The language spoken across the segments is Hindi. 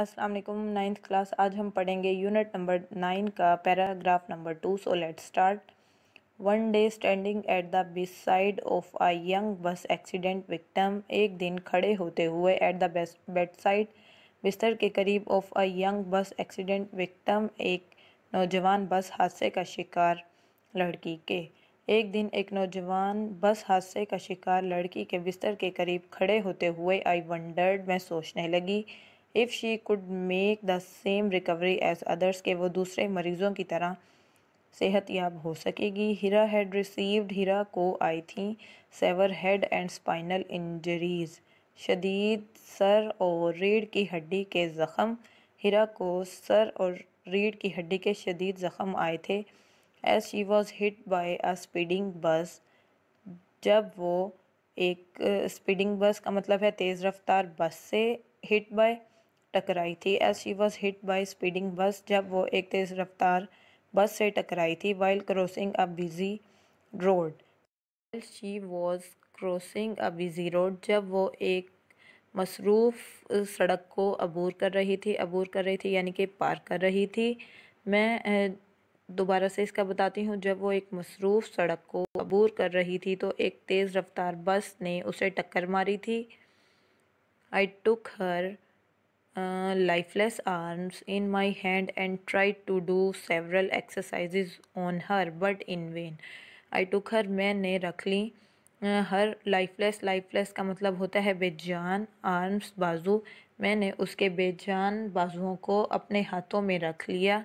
असलम नाइन्थ क्लास आज हम पढ़ेंगे यूनिट नंबर नाइन का paragraph number two so let start one day standing at the bedside of I young bus accident victim एक दिन खड़े होते हुए at the best bedside बिस्तर के करीब of I young bus accident victim एक नौजवान बस हादसे का शिकार लड़की के एक दिन एक नौजवान बस हादसे का शिकार लड़की के बिस्तर के करीब खड़े होते हुए आई वंडर्ड मैं सोचने लगी if she could make the same recovery as others के वो दूसरे मरीज़ों की तरह सेहत याब हो सकेगी हीरा हैड रिसीव्ड हीरा को आई थी severe head and spinal injuries शदीद सर और रीढ़ की हड्डी के ज़ख़म हीरा को सर और रीढ़ की हड्डी के शदीद ज़ख़म आए थे as she was hit by a speeding bus जब वो एक स्पीडिंग बस का मतलब है तेज़ रफ्तार बस से हिट बाय टकराई थी as she was hit by speeding bus जब वो एक तेज़ रफ्तार बस से टकराई थी while crossing a busy road she was crossing a busy road जब वो एक मसरूफ़ सड़क को अबूर कर रही थी अबूर कर रही थी यानी कि पार कर रही थी मैं दोबारा से इसका बताती हूँ जब वो एक मसरूफ़ सड़क को अबूर कर रही थी तो एक तेज़ रफ्तार बस ने उसे टक्कर मारी थी आई टुक हर Uh, lifeless arms in my hand and tried to do several exercises on her, but in vain. I took her, मैंने रख ली हर लाइफलेस लाइफलेस का मतलब होता है बेजान आर्म्स बाजू मैंने उसके बेजान बाजुओं को अपने हाथों में रख लिया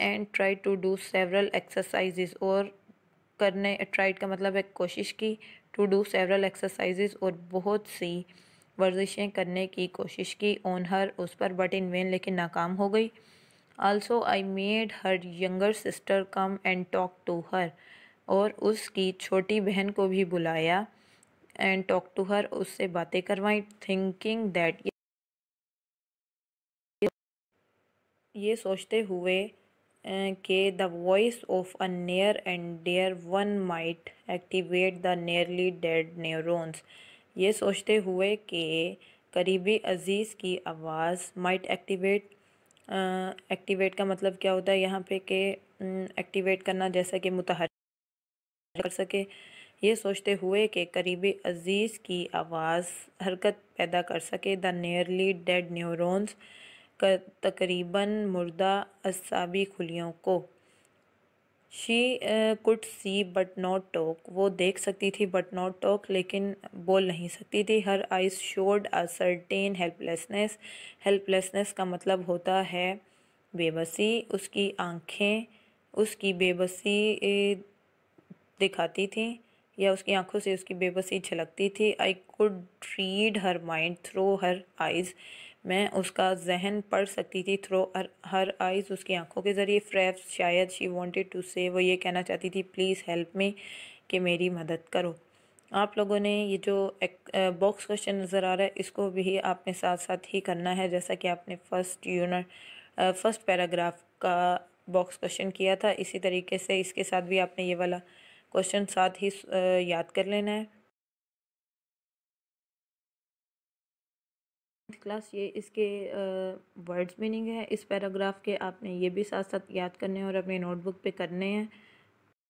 and try to do several exercises और करने ट्राइड का मतलब है कोशिश की टू डू सेवरल एक्सरसाइजेज और बहुत सी वर्जिशें करने की कोशिश की ऑन हर उस पर बट इन वेन लेकिन नाकाम हो गई also I made her younger sister come and talk to her और उसकी छोटी बहन को भी बुलाया एंड टॉक टू हर उससे बातें करवाई थिंकिंग दैट ये सोचते हुए कि the voice of a near and dear one might activate the nearly dead neurons ये सोचते हुए कि करीबी अज़ीज़ की आवाज़ माइट एक्टिवेट एक्टिवेट का मतलब क्या होता है यहाँ पे कि एक्टिवेट करना जैसा कि मुतहर कर सके ये सोचते हुए कि करीबी अजीज़ की आवाज़ हरकत पैदा कर सके द नियरली डेड न्यूरोन्स तकरीबन मुर्दा असाबी खुलियों को she could see but not talk वो देख सकती थी बट नॉट टॉक लेकिन बोल नहीं सकती थी her eyes showed a certain helplessness helplessness का मतलब होता है बेबसी उसकी आँखें उसकी बेबसी दिखाती थी या उसकी आँखों से उसकी बेबसी झलकती थी I could read her mind through her eyes मैं उसका जहन पढ़ सकती थी थ्रो हर आइज़ उसकी आंखों के ज़रिए फ्रेफ शायद शी वांटेड टू से वो ये कहना चाहती थी प्लीज़ हेल्प मी कि मेरी मदद करो आप लोगों ने ये जो बॉक्स क्वेश्चन नज़र आ रहा है इसको भी आपने साथ साथ ही करना है जैसा कि आपने फ़र्स्ट यूनर फ़र्स्ट पैराग्राफ का बॉक्स क्वेश्चन किया था इसी तरीके से इसके साथ भी आपने ये वाला क्वेश्चन साथ ही याद कर लेना है क्लास ये इसके वर्ड्स मीनिंग है इस पैराग्राफ के आपने ये भी साथ साथ याद करने हैं और अपने नोटबुक पे करने हैं